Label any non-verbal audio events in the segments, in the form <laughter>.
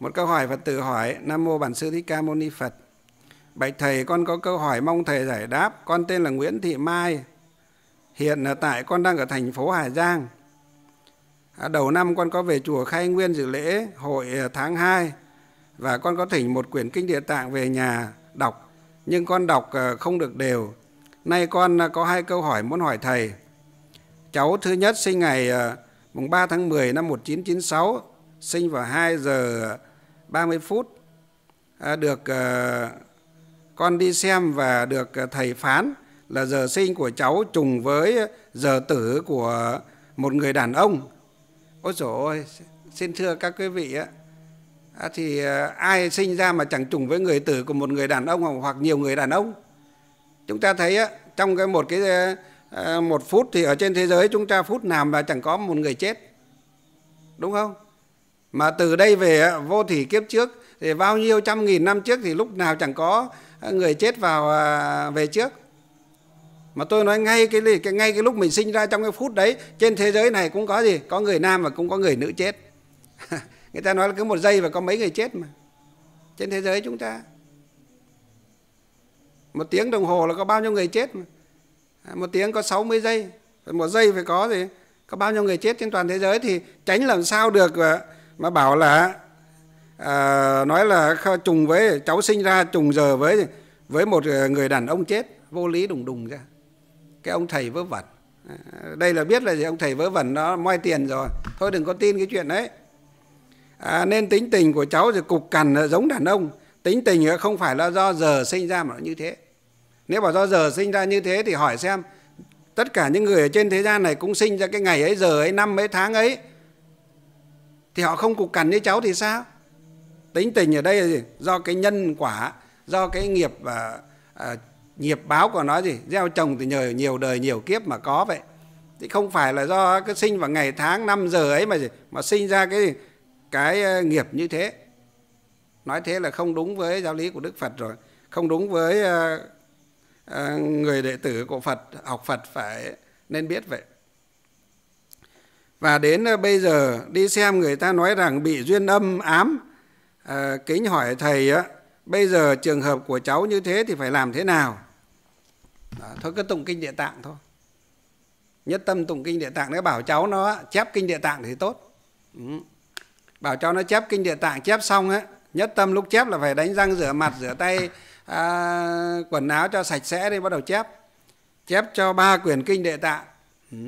Một câu hỏi Phật tử hỏi, Nam Mô Bản Sư Thích Ca Mâu Ni Phật. Bạch Thầy, con có câu hỏi mong Thầy giải đáp. Con tên là Nguyễn Thị Mai. Hiện ở tại con đang ở thành phố Hà Giang. À, đầu năm con có về chùa Khai Nguyên dự lễ hội à, tháng 2 và con có thỉnh một quyển kinh địa tạng về nhà đọc nhưng con đọc à, không được đều. Nay con à, có hai câu hỏi muốn hỏi thầy. Cháu thứ nhất sinh ngày mùng 3 tháng 10 năm 1996 sinh vào 2 giờ 30 phút à, được à, con đi xem và được à, thầy phán là giờ sinh của cháu trùng với giờ tử của một người đàn ông. Ôi trời ơi, xin thưa các quý vị ạ, thì ai sinh ra mà chẳng trùng với người tử của một người đàn ông hoặc nhiều người đàn ông. Chúng ta thấy á, trong cái một cái một phút thì ở trên thế giới chúng ta phút nào mà chẳng có một người chết. Đúng không? mà từ đây về vô thủy kiếp trước thì bao nhiêu trăm nghìn năm trước thì lúc nào chẳng có người chết vào à, về trước mà tôi nói ngay cái, cái ngay cái lúc mình sinh ra trong cái phút đấy trên thế giới này cũng có gì có người nam và cũng có người nữ chết <laughs> người ta nói là cứ một giây và có mấy người chết mà trên thế giới chúng ta một tiếng đồng hồ là có bao nhiêu người chết mà à, một tiếng có 60 giây một giây phải có gì có bao nhiêu người chết trên toàn thế giới thì tránh làm sao được à, mà bảo là à, nói là trùng với cháu sinh ra trùng giờ với với một ờ, người đàn ông chết vô lý đùng đùng ra cái ông thầy vớ vẩn à, đây là biết là gì ông thầy vớ vẩn nó moi tiền rồi thôi đừng có tin cái chuyện đấy à, nên tính tình của cháu thì cục cằn giống đàn ông tính tình không phải là do giờ sinh ra mà nó như thế nếu bảo do giờ sinh ra như thế thì hỏi xem tất cả những người ở trên thế gian này cũng sinh ra cái ngày ấy giờ ấy năm ấy tháng ấy thì họ không cục cằn với cháu thì sao tính tình ở đây là gì do cái nhân quả do cái nghiệp à, à, nghiệp báo của nó gì gieo trồng thì nhờ nhiều đời nhiều kiếp mà có vậy thì không phải là do cái sinh vào ngày tháng năm giờ ấy mà gì mà sinh ra cái cái à, nghiệp như thế nói thế là không đúng với giáo lý của đức phật rồi không đúng với uh, uh, người đệ tử của phật học phật phải nên biết vậy và đến ờ, bây giờ đi xem người ta nói rằng bị duyên âm ám à, kính hỏi thầy á bây giờ trường hợp của cháu như thế thì phải làm thế nào Đó, thôi cứ tụng kinh địa tạng thôi nhất tâm tụng kinh địa tạng nếu bảo cháu nó chép kinh địa tạng thì tốt ừ. bảo cháu nó chép kinh địa tạng chép xong á nhất tâm lúc chép là phải đánh răng rửa mặt rửa tay à, quần áo cho sạch sẽ đi bắt đầu chép chép cho ba quyển kinh địa tạng ừ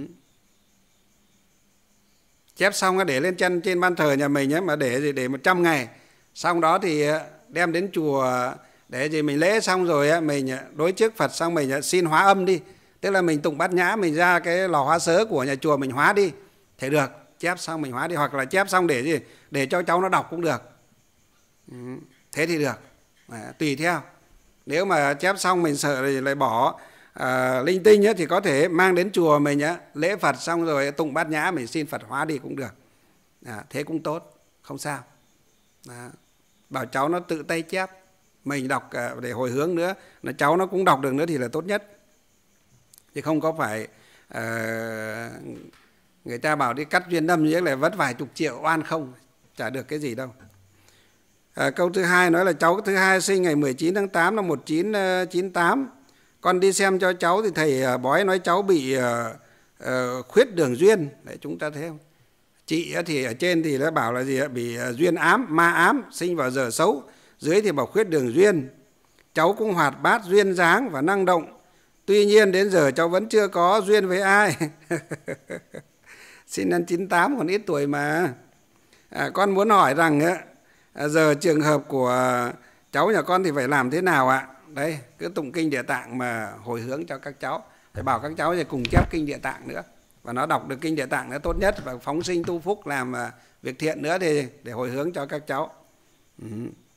chép xong để lên chân trên ban thờ nhà mình ấy, mà để gì để 100 ngày sau đó thì ờ, đem đến chùa ờ, để gì mình lễ xong rồi ấy, mình ờ, đối trước Phật xong mình xin hóa âm đi tức là mình tụng bát nhã mình ra cái lò hóa sớ của nhà chùa mình hóa đi thì được chép xong mình hóa đi hoặc là chép xong để gì để cho cháu nó đọc cũng được thế thì được tùy theo nếu mà chép xong mình sợ thì lại bỏ à, linh tinh ấy, thì có thể mang đến chùa mình á, lễ Phật xong rồi tụng bát nhã mình xin Phật hóa đi cũng được. À, thế cũng tốt, không sao. À, bảo cháu nó tự tay chép, mình đọc à, để hồi hướng nữa, là cháu nó cũng đọc được nữa thì là tốt nhất. Thì không có phải à, người ta bảo đi cắt duyên đâm như thế là vất vài chục triệu oan không, trả được cái gì đâu. À, câu thứ hai nói là cháu thứ hai sinh ngày 19 tháng 8 năm 1998 con đi xem cho cháu thì thầy ờ, bói nói cháu bị ờ, ờ, khuyết đường duyên để chúng ta thấy không chị thì ở trên thì đã bảo là gì bị duyên ám ma ám sinh vào giờ xấu dưới thì bảo khuyết đường duyên cháu cũng hoạt bát duyên dáng và năng động tuy nhiên đến giờ cháu vẫn chưa có duyên với ai <laughs> sinh năm 98 còn ít tuổi mà à, con muốn hỏi rằng à, giờ trường hợp của cháu nhà con thì phải làm thế nào ạ đấy cứ tụng kinh địa tạng mà hồi hướng cho các cháu phải bảo các cháu thì cùng chép kinh địa tạng nữa và nó đọc được kinh địa tạng nó tốt nhất và phóng sinh tu phúc làm à, việc thiện nữa thì để hồi hướng cho các cháu ừ.